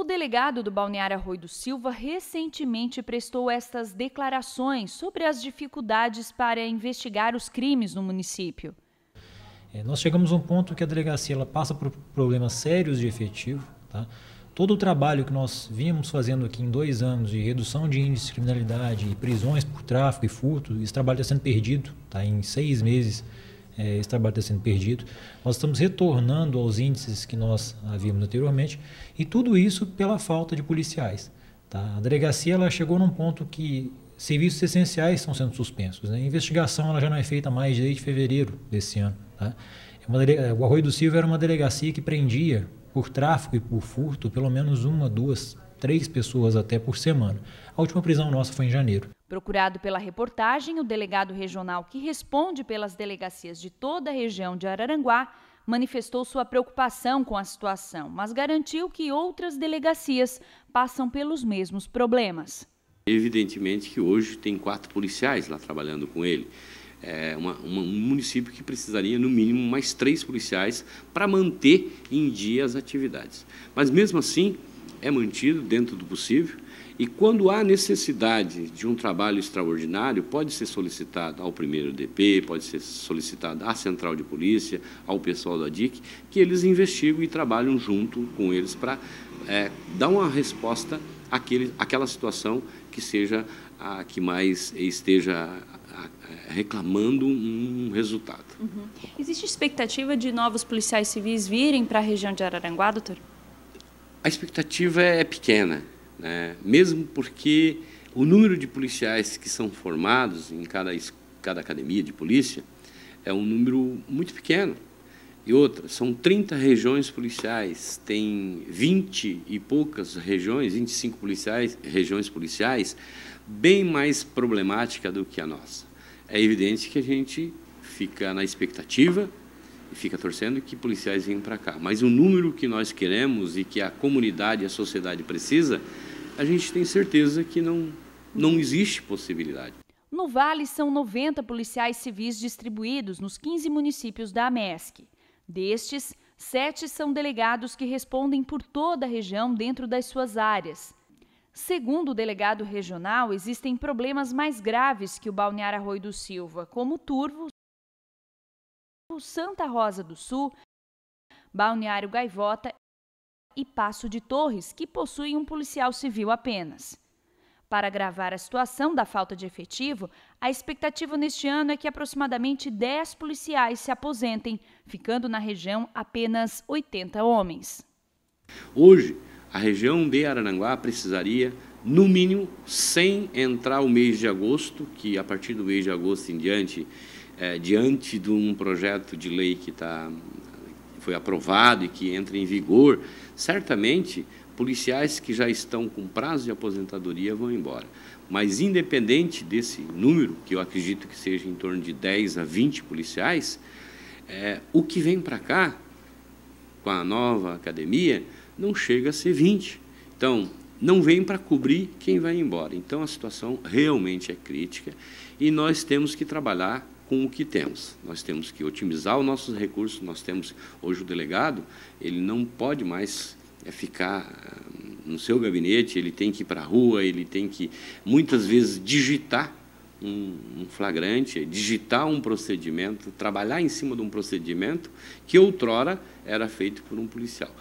O delegado do Balneário Arroio do Silva recentemente prestou estas declarações sobre as dificuldades para investigar os crimes no município. É, nós chegamos a um ponto que a delegacia ela passa por problemas sérios de efetivo. Tá? Todo o trabalho que nós vínhamos fazendo aqui em dois anos de redução de índice de criminalidade, prisões por tráfico e furto, esse trabalho está sendo perdido tá? em seis meses é, esse trabalho está sendo perdido. Nós estamos retornando aos índices que nós havíamos anteriormente e tudo isso pela falta de policiais. Tá? A delegacia ela chegou num ponto que serviços essenciais estão sendo suspensos. Né? A investigação ela já não é feita mais desde fevereiro desse ano. Tá? É uma, o Arroio do Silva era uma delegacia que prendia por tráfico e por furto, pelo menos uma, duas, três pessoas até por semana. A última prisão nossa foi em janeiro. Procurado pela reportagem, o delegado regional que responde pelas delegacias de toda a região de Araranguá manifestou sua preocupação com a situação, mas garantiu que outras delegacias passam pelos mesmos problemas. Evidentemente que hoje tem quatro policiais lá trabalhando com ele é, uma, uma, um município que precisaria, no mínimo, mais três policiais para manter em dia as atividades. Mas, mesmo assim, é mantido dentro do possível. E quando há necessidade de um trabalho extraordinário, pode ser solicitado ao primeiro DP, pode ser solicitado à central de polícia, ao pessoal da DIC, que eles investigam e trabalham junto com eles para é, dar uma resposta àquele, àquela situação que seja a que mais esteja reclamando um resultado. Uhum. Existe expectativa de novos policiais civis virem para a região de Araranguá, doutor? A expectativa é pequena, né? mesmo porque o número de policiais que são formados em cada, cada academia de polícia é um número muito pequeno. E outra, são 30 regiões policiais, tem 20 e poucas regiões, 25 policiais, regiões policiais, bem mais problemática do que a nossa é evidente que a gente fica na expectativa e fica torcendo que policiais venham para cá. Mas o número que nós queremos e que a comunidade, a sociedade precisa, a gente tem certeza que não, não existe possibilidade. No Vale são 90 policiais civis distribuídos nos 15 municípios da AMESC. Destes, sete são delegados que respondem por toda a região dentro das suas áreas. Segundo o delegado regional, existem problemas mais graves que o balneário Arroio do Silva, como Turvo, Santa Rosa do Sul, Balneário Gaivota e Passo de Torres, que possuem um policial civil apenas. Para agravar a situação da falta de efetivo, a expectativa neste ano é que aproximadamente 10 policiais se aposentem, ficando na região apenas 80 homens. Hoje, a região de Araranguá precisaria, no mínimo, sem entrar o mês de agosto, que a partir do mês de agosto em diante, é, diante de um projeto de lei que tá, foi aprovado e que entra em vigor, certamente policiais que já estão com prazo de aposentadoria vão embora. Mas, independente desse número, que eu acredito que seja em torno de 10 a 20 policiais, é, o que vem para cá, com a nova academia, não chega a ser 20. Então, não vem para cobrir quem vai embora. Então, a situação realmente é crítica e nós temos que trabalhar com o que temos. Nós temos que otimizar os nossos recursos, nós temos hoje o delegado, ele não pode mais eh, ficar eh, no seu gabinete, ele tem que ir para a rua, ele tem que muitas vezes digitar um flagrante, digitar um procedimento, trabalhar em cima de um procedimento que outrora era feito por um policial.